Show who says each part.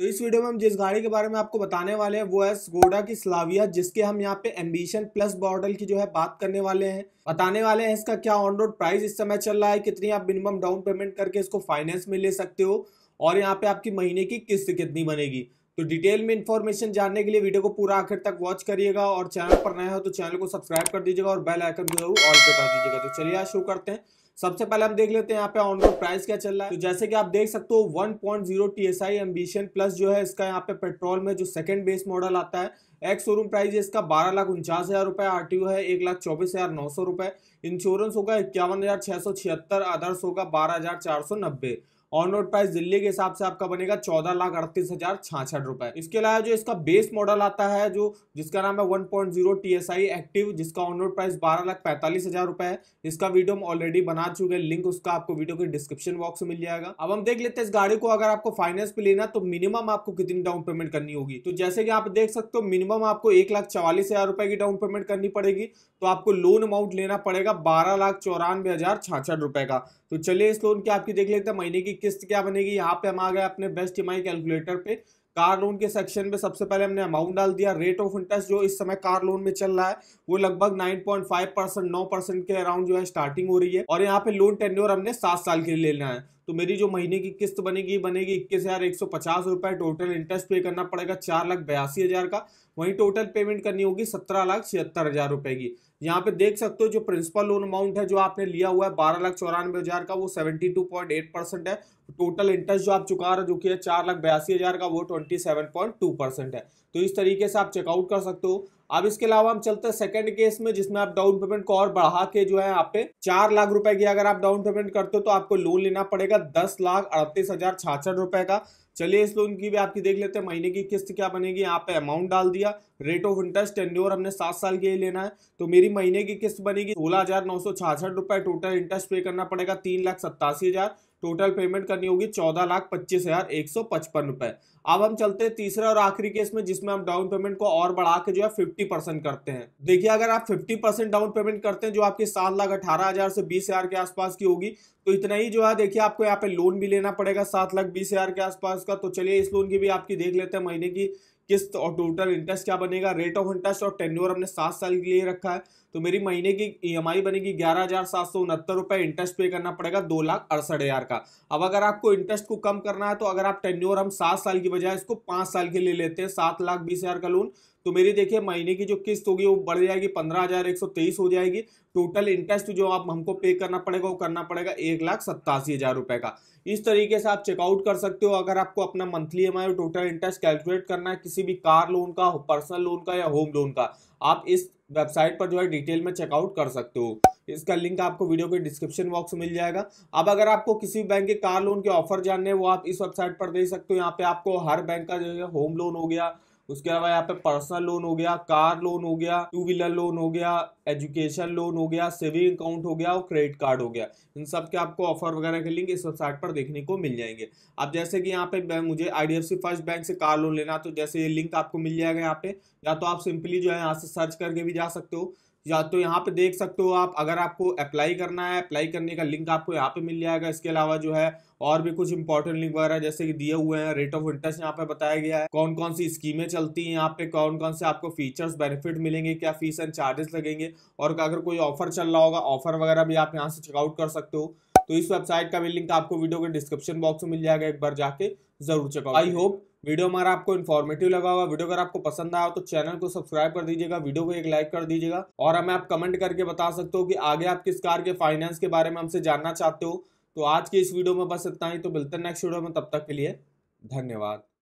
Speaker 1: तो इस वीडियो में हम जिस गाड़ी के बारे में आपको बताने वाले हैं वो है स्कोडा की स्लाविया जिसके हम यहाँ पे एम्बिशन प्लस मॉडल की जो है बात करने वाले हैं बताने वाले हैं इसका क्या ऑन रोड प्राइस इस समय चल रहा है कितनी आप मिनिमम डाउन पेमेंट करके इसको फाइनेंस में ले सकते हो और यहाँ पे आपकी महीने की किस्त कितनी बनेगी तो डिटेल में इन्फॉर्मेशन जानने के लिए वीडियो को पूरा आखिर तक वॉच करिएगा और चैनल पर नया हो तो चैनल को सब्सक्राइब कर दीजिएगा और बेल आइकन जरूर ऑल पे कर दीजिएगा तो चलिए आज शुरू करते हैं सबसे पहले हम देख लेते हैं यहाँ पे ऑन रोड प्राइस क्या चल रहा है तो जैसे कि आप देख सकते हो 1.0 पॉइंट आई एम्बिशन प्लस जो है इसका यहाँ पे पेट्रोल में जो सेकंड बेस मॉडल आता है एक्स शोरूम प्राइस है इसका बारह लाख उनचास हज़ार रुपए आर टी है एक लाख चौबीस हज़ार नौ सौ रुपए इंश्योरेंस होगा इक्यावन हज़ार छह सौ छिहत्तर आदर्श होगा बारह हज़ार चार सौ नब्बे ऑन रोड प्राइस दिल्ली के हिसाब से आपका बनेगा चौदह लाख अड़तीस हजार छाछठ रुपए इसके अलावा जो इसका बेस मॉडल आता है जो जिसका नाम है one point zero T S I active जिसका ऑन रोड प्राइस बारह लाख पैंतालीस हजार रुपए है इसका वीडियो हम ऑलरेडी बना चुके हैं लिंक उसका आपको वीडियो के डिस्क्रिप्शन बॉक्स में मिल जाएगा अब हम देख लेते हैं इस गाड़ी को अगर आपको फाइनेंस पे लेना तो मिनिमम आपको कितनी डाउन पेमेंट करनी होगी तो जैसे कि आप देख सकते हो मिनिमम आपको एक लाख चवालीस हजार रुपए की डाउन पेमेंट करनी पड़ेगी तो आपको लोन अमाउंट लेना पड़ेगा बारह लाख चौरानवे हजार छाछठ रुपए का तो चलिए इस लोन की आपकी देख लेते हैं महीने की किस्त क्या बनेगी यहाँ पे हम आ गए अपने बेस्ट ई कैलकुलेटर पे कार लोन के सेक्शन में सबसे पहले हमने अमाउंट डाल दिया रेट ऑफ इंटरेस्ट जो इस समय कार लोन में चल रहा है वो लगभग 9.5 परसेंट नौ परसेंट के अराउंड जो है स्टार्टिंग हो रही है और यहाँ पे लोन टेन्योर हमने सात साल के लिए लेना है तो मेरी जो महीने की किस्त बनेगी बनेगी इक्कीस हज़ार एक सौ पचास रुपये टोटल इंटरेस्ट पे करना पड़ेगा चार लाख बयासी हज़ार का वहीं टोटल पेमेंट करनी होगी सत्रह लाख छिहत्तर हज़ार रुपये की यहाँ पे देख सकते हो जो प्रिंसिपल लोन अमाउंट है जो आपने लिया हुआ है बारह लाख चौरानवे हज़ार का वो seventy two point eight percent है टोटल इंटरेस्ट जो आप चुका रहे हो जो कि है चार लाख बयासी हज़ार का वो twenty seven point two percent है तो इस तरीके से आप चेकआउट कर सकते हो अब इसके अलावा हम चलते हैं सेकंड केस में जिसमें आप डाउन पेमेंट को और बढ़ा के जो है आप पे चार लाख रुपए की अगर आप डाउन पेमेंट करते हो तो आपको लोन लेना पड़ेगा दस लाख अड़तीस हजार छाछठ रुपए का चलिए इस लोन की भी आपकी देख लेते हैं महीने की किस्त क्या बनेगी यहाँ पे अमाउंट डाल दिया रेट ऑफ इंटरेस्ट टेन्योर हमने सात साल के लिए लेना है तो मेरी महीने की किस्त बनेगी सोलह हजार नौ सौ छाछठ रुपए टोटल इंटरेस्ट पे करना पड़ेगा तीन लाख सत्तासी हजार टोटल पेमेंट करनी होगी चौदह लाख पच्चीस हजार एक सौ पचपन रुपए अब हम चलते हैं तीसरे और आखिरी केस में जिसमें हम डाउन पेमेंट को और बढ़ा के जो है फिफ्टी परसेंट करते हैं देखिए अगर आप फिफ्टी परसेंट डाउन पेमेंट करते हैं जो आपकी सात लाख अठारह हजार से बीस हजार के आसपास की होगी तो इतना ही जो है देखिए आपको यहाँ पे लोन भी लेना पड़ेगा सात लाख बीस हजार के आसपास का तो चलिए इस लोन की भी आपकी देख लेते हैं महीने की किस्त और टोटल इंटरेस्ट क्या बनेगा रेट ऑफ इंटरेस्ट और टेन्योर हमने सात साल के लिए रखा है तो मेरी महीने की ई e बनेगी ग्यारह हजार सात सौ उनहत्तर रुपए इंटरेस्ट पे करना पड़ेगा दो लाख अड़सठ हजार का अब अगर आपको इंटरेस्ट को कम करना है तो अगर आप टेन्योर हम सात साल की बजाय इसको पांच साल के लिए लेते हैं सात लाख बीस हजार का लोन तो मेरी देखिए महीने की जो किस्त होगी वो बढ़ जाएगी पंद्रह हजार एक सौ तेईस हो जाएगी टोटल इंटरेस्ट जो आप हमको पे करना पड़ेगा वो करना पड़ेगा एक लाख सत्तासी हजार रुपए का इस तरीके से आप चेकआउट कर सकते हो अगर आपको अपना मंथली एम और टोटल इंटरेस्ट कैलकुलेट करना है किसी भी कार लोन का पर्सनल लोन का या होम लोन का आप इस वेबसाइट पर जो है डिटेल में चेकआउट कर सकते हो इसका लिंक आपको वीडियो के डिस्क्रिप्शन बॉक्स में मिल जाएगा अब अगर आपको किसी बैंक के कार लोन के ऑफर जानने वो आप इस वेबसाइट पर दे सकते हो यहाँ पे आपको हर बैंक का जो है होम लोन हो गया उसके अलावा यहाँ पे पर्सनल लोन हो गया कार लोन हो गया टू व्हीलर लोन हो गया एजुकेशन लोन हो गया सेविंग अकाउंट हो गया और क्रेडिट कार्ड हो गया इन सब के आपको ऑफर वगैरह के लिंक इस वेबसाइट पर देखने को मिल जाएंगे अब जैसे कि यहाँ पे मुझे आई फर्स्ट बैंक से कार लोन लेना तो जैसे ये लिंक आपको मिल जाएगा यहाँ पे या तो आप सिंपली जो है यहाँ से सर्च करके भी जा सकते हो या तो यहाँ पे देख सकते हो आप अगर आपको अप्लाई करना है अप्लाई करने का लिंक आपको यहाँ पे मिल जाएगा इसके अलावा जो है और भी कुछ इंपॉर्टेंट लिंक वगैरह जैसे कि दिए हुए हैं रेट ऑफ इंटरेस्ट यहाँ पे बताया गया है कौन कौन सी स्कीमें चलती हैं यहाँ पे कौन कौन से आपको फीचर्स बेनिफिट मिलेंगे क्या फीस एंड चार्जेस लगेंगे और अगर कोई ऑफर चल रहा होगा ऑफर वगैरह भी आप यहाँ से चेकआउट कर सकते हो तो इस वेबसाइट का भी लिंक आपको वीडियो के डिस्क्रिप्शन बॉक्स में मिल जाएगा एक बार जाके जरूर चेकआउट आई होप वीडियो हमारा आपको इन्फॉर्मेटिव लगा हुआ वीडियो अगर आपको पसंद आया तो चैनल को सब्सक्राइब कर दीजिएगा वीडियो को एक लाइक कर दीजिएगा और हमें आप कमेंट करके बता सकते हो कि आगे आप किस कार के फाइनेंस के बारे में हमसे जानना चाहते हो तो आज के इस वीडियो में बस इतना ही तो मिलते हैं नेक्स्ट वीडियो में तब तक के लिए धन्यवाद